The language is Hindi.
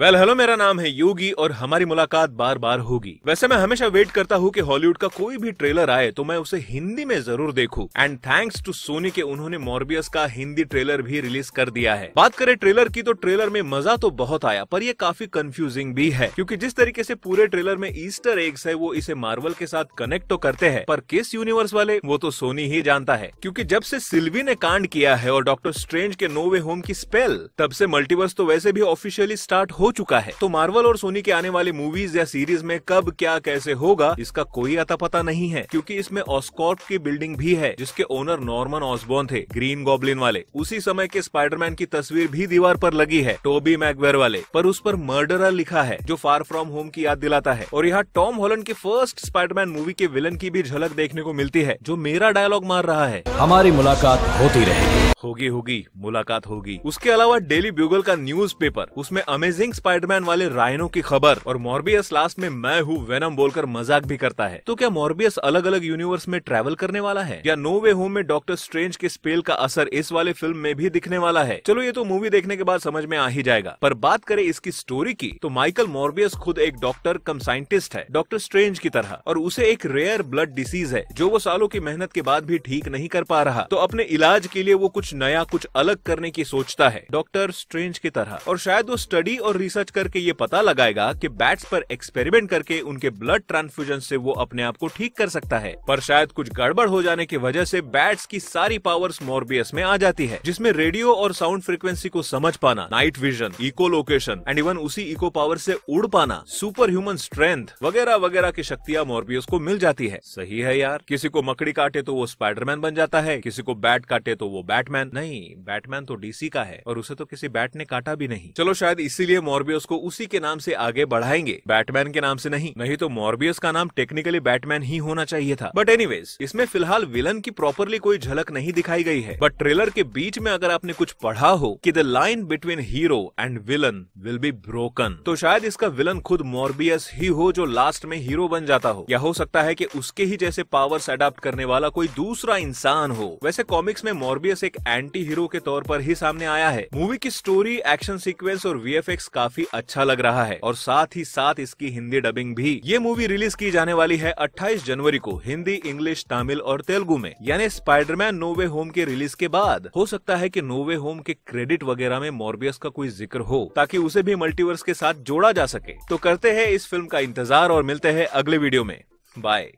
वेल well, हेलो मेरा नाम है योगी और हमारी मुलाकात बार बार होगी वैसे मैं हमेशा वेट करता हूँ कि हॉलीवुड का कोई भी ट्रेलर आए तो मैं उसे हिंदी में जरूर देखूँ एंड थैंक्स टू सोनी के उन्होंने मॉर्बियस का हिंदी ट्रेलर भी रिलीज कर दिया है बात करें ट्रेलर की तो ट्रेलर में मजा तो बहुत आया पर ये काफी कंफ्यूजिंग भी है क्यूँकी जिस तरीके से पूरे ट्रेलर में ईस्टर एग्स है वो इसे मार्वल के साथ कनेक्ट तो करते हैं पर किस यूनिवर्स वाले वो तो सोनी ही जानता है क्यूँकी जब से सिल्वी ने कांड किया है और डॉक्टर स्ट्रेंज के नोवे होम की स्पेल तब से मल्टीवर्स तो वैसे भी ऑफिशियली स्टार्ट हो चुका है तो मार्वल और सोनी के आने वाली मूवीज या सीरीज में कब क्या कैसे होगा इसका कोई अता पता नहीं है क्योंकि इसमें ऑस्कॉर्प की बिल्डिंग भी है जिसके ओनर नॉर्मन ऑसबॉर्न थे ग्रीन गॉबलिन वाले उसी समय के स्पाइडरमैन की तस्वीर भी दीवार पर लगी है टोबी मैगवेर वाले पर उस पर मर्डरर लिखा है जो फार फ्रॉम होम की याद दिलाता है और यहाँ टॉम हॉलैंड की फर्स्ट स्पाइडरमैन मूवी के विलन की भी झलक देखने को मिलती है जो मेरा डायलॉग मार रहा है हमारी मुलाकात होती रहेगी होगी होगी मुलाकात होगी उसके अलावा डेली ब्यूगल का न्यूज पेपर उसमें अमेजिंग स्पाइडरमैन वाले रायनो की खबर और मॉर्बियस लास्ट में मैं हूँ वेनम बोलकर मजाक भी करता है तो क्या मॉर्बियस अलग अलग यूनिवर्स में ट्रेवल करने वाला है या नो वे होम में डॉक्टर स्ट्रेंज के स्पेल का असर इस वाले फिल्म में भी दिखने वाला है चलो ये तो मूवी देखने के बाद समझ में आ ही जाएगा पर बात करें इसकी स्टोरी की तो माइकल मॉर्बियस खुद एक डॉक्टर कम साइंटिस्ट है डॉक्टर स्ट्रेंज की तरह और उसे एक रेयर ब्लड डिसीज है जो वो सालों की मेहनत के बाद भी ठीक नहीं कर पा रहा तो अपने इलाज के लिए वो कुछ नया कुछ अलग करने की सोचता है डॉक्टर स्ट्रेंज की तरह और शायद वो स्टडी और रिसर्च करके ये पता लगाएगा कि बैट्स पर एक्सपेरिमेंट करके उनके ब्लड ट्रांसफ्यूजन से वो अपने आप को ठीक कर सकता है पर शायद कुछ गड़बड़ हो जाने की वजह से बैट्स की सारी पावर्स मोरबियस में आ जाती है जिसमें रेडियो और साउंड फ्रिक्वेंसी को समझ पाना night vision echolocation and even उसी इको पावर से उड़ पाना सुपर ह्यूमन स्ट्रेंथ वगैरह वगैरह की शक्तियाँ मोरबियस को मिल जाती है सही है यार किसी को मकड़ी काटे तो वो स्पाइडरमैन बन जाता है किसी को बैट काटे तो वो बैटमैन नहीं बैटमैन तो डीसी का है और उसे तो किसी बैट ने काटा भी नहीं चलो शायद इसीलिए मॉर्बियस को उसी के नाम से आगे बढ़ाएंगे बैटमैन के नाम से नहीं नहीं तो मॉर्बियस का नाम टेक्निकली बैटमैन ही होना चाहिए था बट एनी इसमें फिलहाल विलन की प्रॉपरली कोई झलक नहीं दिखाई गई है बट ट्रेलर के बीच में अगर आपने कुछ पढ़ा हो कि the line between hero and villain will be broken तो शायद इसका विलन खुद मॉर्बियस ही हो जो लास्ट में हीरो बन जाता हो या हो सकता है की उसके ही जैसे पावर्स अडाप्ट करने वाला कोई दूसरा इंसान हो वैसे कॉमिक्स में मॉर्बियस एक एंटी हीरो के तौर पर ही सामने आया है मूवी की स्टोरी एक्शन सीक्वेंस और वीएफएक्स काफी अच्छा लग रहा है और साथ ही साथ इसकी हिंदी डबिंग भी ये मूवी रिलीज की जाने वाली है 28 जनवरी को हिंदी इंग्लिश तमिल और तेलुगु में यानी स्पाइडरमैन नोवे होम के रिलीज के बाद हो सकता है की नोवे होम के क्रेडिट वगैरह में मॉर्बियस का कोई जिक्र हो ताकि उसे भी मल्टीवर्स के साथ जोड़ा जा सके तो करते हैं इस फिल्म का इंतजार और मिलते हैं अगले वीडियो में बाय